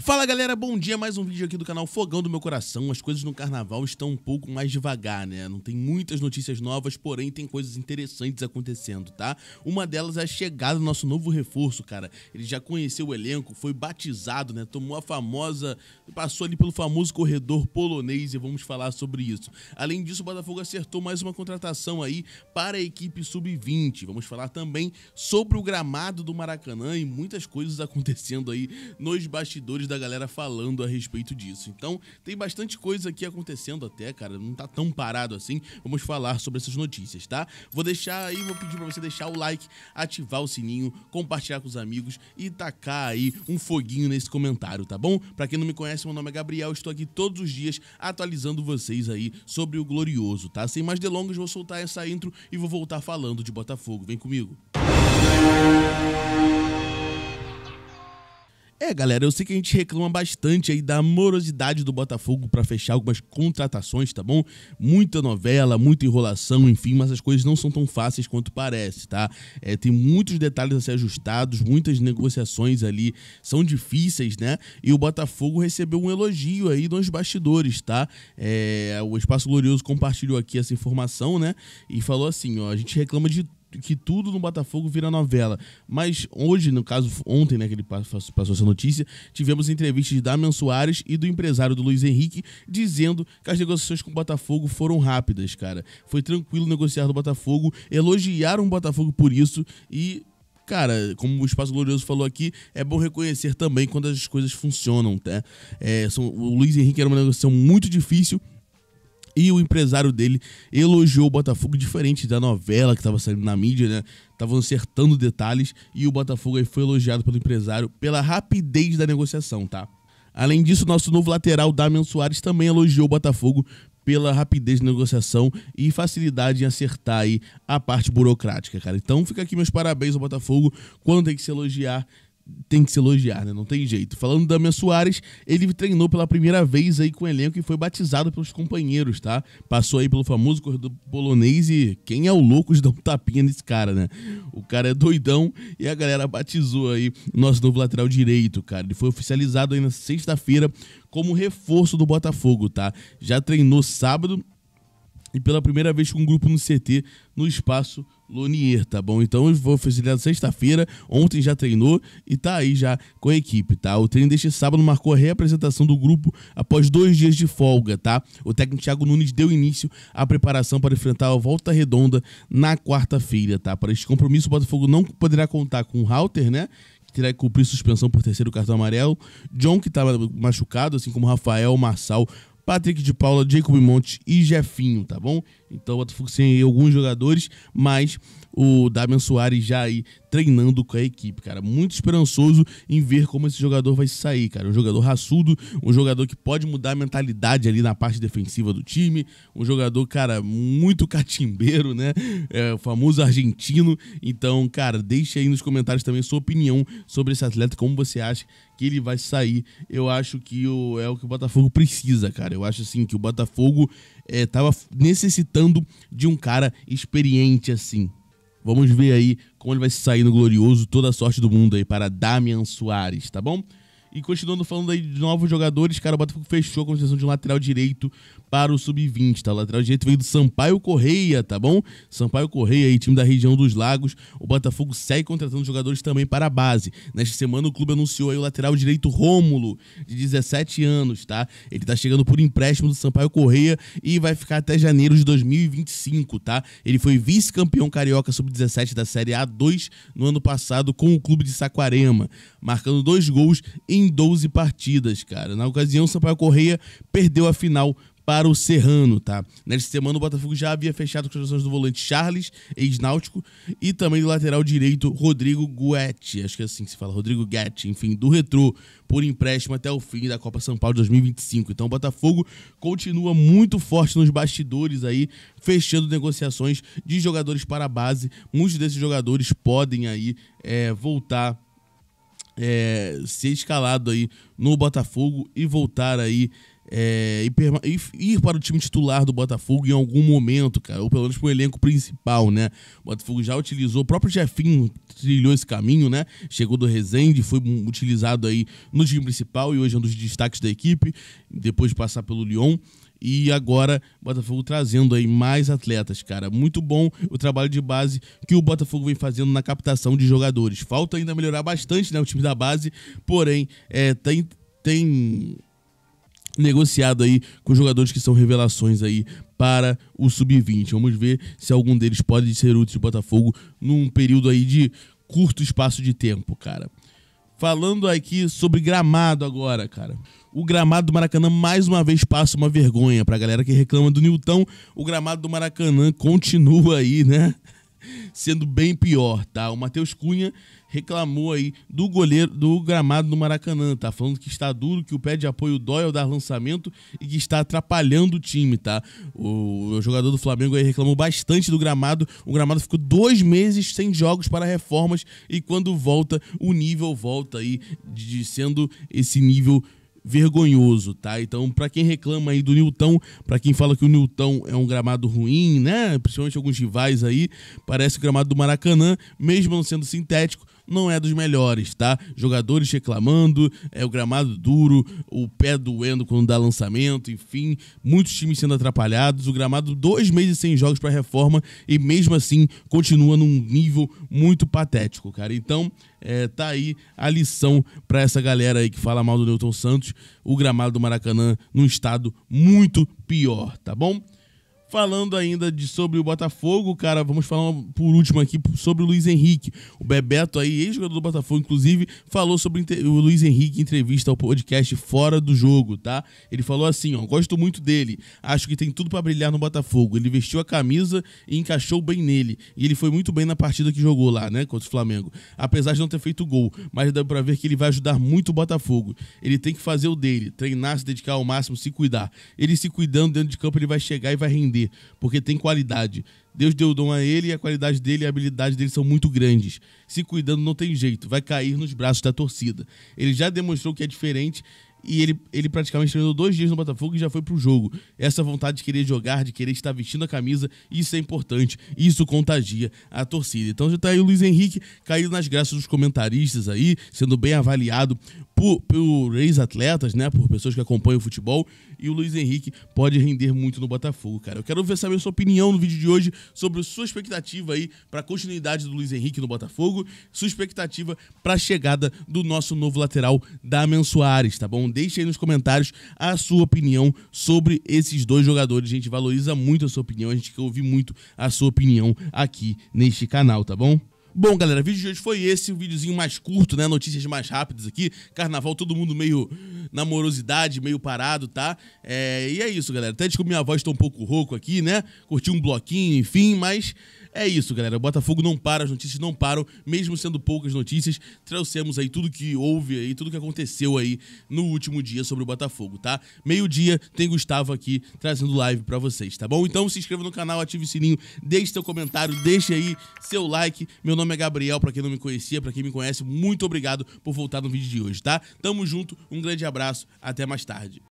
Fala galera, bom dia, mais um vídeo aqui do canal Fogão do Meu Coração. As coisas no carnaval estão um pouco mais devagar, né? Não tem muitas notícias novas, porém tem coisas interessantes acontecendo, tá? Uma delas é a chegada do nosso novo reforço, cara. Ele já conheceu o elenco, foi batizado, né? Tomou a famosa. passou ali pelo famoso corredor polonês e vamos falar sobre isso. Além disso, o Botafogo acertou mais uma contratação aí para a equipe sub-20. Vamos falar também sobre o gramado do Maracanã e muitas coisas acontecendo aí nos bastidores da galera falando a respeito disso. Então, tem bastante coisa aqui acontecendo até, cara. Não tá tão parado assim. Vamos falar sobre essas notícias, tá? Vou deixar aí, vou pedir pra você deixar o like, ativar o sininho, compartilhar com os amigos e tacar aí um foguinho nesse comentário, tá bom? Pra quem não me conhece, meu nome é Gabriel. Estou aqui todos os dias atualizando vocês aí sobre o Glorioso, tá? Sem mais delongas, vou soltar essa intro e vou voltar falando de Botafogo. Vem comigo. Música É, galera, eu sei que a gente reclama bastante aí da morosidade do Botafogo para fechar algumas contratações, tá bom? Muita novela, muita enrolação, enfim, mas as coisas não são tão fáceis quanto parece, tá? É, tem muitos detalhes a ser ajustados, muitas negociações ali são difíceis, né? E o Botafogo recebeu um elogio aí dos bastidores, tá? É, o Espaço Glorioso compartilhou aqui essa informação, né? E falou assim, ó, a gente reclama de que tudo no Botafogo vira novela. Mas hoje, no caso, ontem, né, que ele passou, essa notícia, tivemos entrevistas da Damian Soares e do empresário do Luiz Henrique dizendo que as negociações com o Botafogo foram rápidas, cara. Foi tranquilo negociar do Botafogo, elogiaram o Botafogo por isso e cara, como o Espaço Glorioso falou aqui, é bom reconhecer também quando as coisas funcionam, tá? É, são, o Luiz Henrique era uma negociação muito difícil, e o empresário dele elogiou o Botafogo, diferente da novela que estava saindo na mídia, né? Estavam acertando detalhes e o Botafogo aí foi elogiado pelo empresário pela rapidez da negociação, tá? Além disso, nosso novo lateral, Damian Soares, também elogiou o Botafogo pela rapidez de negociação e facilidade em acertar aí a parte burocrática, cara. Então fica aqui meus parabéns ao Botafogo quando tem que se elogiar tem que se elogiar, né? Não tem jeito. Falando da Damian Soares, ele treinou pela primeira vez aí com o elenco e foi batizado pelos companheiros, tá? Passou aí pelo famoso corredor polonês e quem é o louco de dar um tapinha nesse cara, né? O cara é doidão e a galera batizou aí nosso novo lateral direito, cara. Ele foi oficializado aí na sexta-feira como reforço do Botafogo, tá? Já treinou sábado e pela primeira vez com um grupo no CT, no espaço Lonier, tá bom? Então eu vou fazer sexta-feira, ontem já treinou e tá aí já com a equipe, tá? O treino deste sábado marcou a reapresentação do grupo após dois dias de folga, tá? O técnico Thiago Nunes deu início à preparação para enfrentar a volta redonda na quarta-feira, tá? Para este compromisso, o Botafogo não poderá contar com o Halter, né? terá que cumprir suspensão por terceiro cartão amarelo. John, que estava machucado, assim como Rafael, Marçal, Patrick de Paula, Jacob Monte e Jefinho, tá bom? Então o Botafogo sem alguns jogadores, mas o Damian Soares já aí treinando com a equipe, cara. Muito esperançoso em ver como esse jogador vai sair, cara. Um jogador raçudo, um jogador que pode mudar a mentalidade ali na parte defensiva do time, um jogador, cara, muito catimbeiro, né? É, o famoso argentino. Então, cara, deixe aí nos comentários também sua opinião sobre esse atleta, como você acha que ele vai sair. Eu acho que o, é o que o Botafogo precisa, cara. Eu acho assim que o Botafogo estava é, necessitando de um cara experiente assim. Vamos ver aí como ele vai se sair no Glorioso. Toda a sorte do mundo aí para Damian Soares, tá bom? E continuando falando aí de novos jogadores, cara, o Botafogo fechou a concessão de um lateral direito para o Sub-20, tá? O lateral direito veio do Sampaio Correia, tá bom? Sampaio Correia aí, time da região dos Lagos. O Botafogo segue contratando jogadores também para a base. Nesta semana, o clube anunciou aí o lateral direito Rômulo, de 17 anos, tá? Ele tá chegando por empréstimo do Sampaio Correia e vai ficar até janeiro de 2025, tá? Ele foi vice-campeão carioca sub-17 da Série A2 no ano passado com o clube de Saquarema, marcando dois gols em em 12 partidas, cara. Na ocasião, o Sampaio Correia perdeu a final para o Serrano, tá? Nesta semana, o Botafogo já havia fechado com as contratações do volante Charles, ex-náutico, e também do lateral direito Rodrigo Guetti, acho que é assim que se fala, Rodrigo Guetti, enfim, do Retro, por empréstimo até o fim da Copa São Paulo de 2025. Então, o Botafogo continua muito forte nos bastidores aí, fechando negociações de jogadores para a base. Muitos desses jogadores podem aí é, voltar é, ser escalado aí no Botafogo e voltar aí é, e, e, ir para o time titular do Botafogo em algum momento, cara, ou pelo menos para o elenco principal, né? O Botafogo já utilizou, o próprio Jefinho trilhou esse caminho, né? Chegou do Resende, foi utilizado aí no time principal e hoje é um dos destaques da equipe, depois de passar pelo Lyon. E agora, Botafogo trazendo aí mais atletas, cara. Muito bom o trabalho de base que o Botafogo vem fazendo na captação de jogadores. Falta ainda melhorar bastante, né? O time da base, porém, é, tem, tem negociado aí com jogadores que são revelações aí para o sub-20. Vamos ver se algum deles pode ser útil o Botafogo num período aí de curto espaço de tempo, cara. Falando aqui sobre gramado agora, cara. O gramado do Maracanã mais uma vez passa uma vergonha pra galera que reclama do Nilton. O gramado do Maracanã continua aí, né? sendo bem pior, tá? O Matheus Cunha reclamou aí do goleiro do gramado do Maracanã, tá? Falando que está duro, que o pé de apoio dói ao dar lançamento e que está atrapalhando o time, tá? O, o jogador do Flamengo aí reclamou bastante do gramado. O gramado ficou dois meses sem jogos para reformas e quando volta, o nível volta aí de sendo esse nível vergonhoso, tá? Então, para quem reclama aí do Nilton, para quem fala que o Nilton é um gramado ruim, né? Principalmente alguns rivais aí, parece o gramado do Maracanã, mesmo não sendo sintético não é dos melhores, tá? Jogadores reclamando, é o gramado duro, o pé doendo quando dá lançamento, enfim, muitos times sendo atrapalhados, o gramado dois meses sem jogos para reforma e mesmo assim continua num nível muito patético, cara. Então, é, tá aí a lição para essa galera aí que fala mal do Newton Santos, o gramado do Maracanã num estado muito pior, tá bom? Falando ainda de sobre o Botafogo, cara, vamos falar por último aqui sobre o Luiz Henrique. O Bebeto aí, ex-jogador do Botafogo, inclusive, falou sobre o Luiz Henrique em entrevista ao podcast Fora do Jogo, tá? Ele falou assim, ó, gosto muito dele, acho que tem tudo para brilhar no Botafogo. Ele vestiu a camisa e encaixou bem nele. E ele foi muito bem na partida que jogou lá, né, contra o Flamengo. Apesar de não ter feito gol, mas dá para ver que ele vai ajudar muito o Botafogo. Ele tem que fazer o dele, treinar, se dedicar ao máximo, se cuidar. Ele se cuidando dentro de campo, ele vai chegar e vai render porque tem qualidade. Deus deu o dom a ele e a qualidade dele e a habilidade dele são muito grandes. Se cuidando não tem jeito, vai cair nos braços da torcida. Ele já demonstrou que é diferente e ele, ele praticamente treinou dois dias no Botafogo e já foi pro jogo. Essa vontade de querer jogar, de querer estar vestindo a camisa, isso é importante, isso contagia a torcida. Então já tá aí o Luiz Henrique caindo nas graças dos comentaristas aí, sendo bem avaliado por, por ex-atletas, né? Por pessoas que acompanham o futebol. E o Luiz Henrique pode render muito no Botafogo, cara. Eu quero ver saber a sua opinião no vídeo de hoje sobre a sua expectativa aí para a continuidade do Luiz Henrique no Botafogo, sua expectativa para a chegada do nosso novo lateral, Damian Soares, tá bom? Deixe aí nos comentários a sua opinião sobre esses dois jogadores. A gente valoriza muito a sua opinião, a gente quer ouvir muito a sua opinião aqui neste canal, tá bom? Bom, galera, o vídeo de hoje foi esse, um videozinho mais curto, né? Notícias mais rápidas aqui. Carnaval, todo mundo meio na morosidade, meio parado, tá? É, e é isso, galera. Até que minha voz tá um pouco rouco aqui, né? Curti um bloquinho, enfim, mas é isso, galera. O Botafogo não para, as notícias não param, mesmo sendo poucas notícias. Trouxemos aí tudo que houve aí, tudo que aconteceu aí no último dia sobre o Botafogo, tá? Meio-dia tem Gustavo aqui trazendo live para vocês, tá bom? Então se inscreva no canal, ative o sininho, deixe seu comentário, deixe aí seu like. Meu nome é Gabriel, para quem não me conhecia, para quem me conhece, muito obrigado por voltar no vídeo de hoje, tá? Tamo junto, um grande abraço, até mais tarde.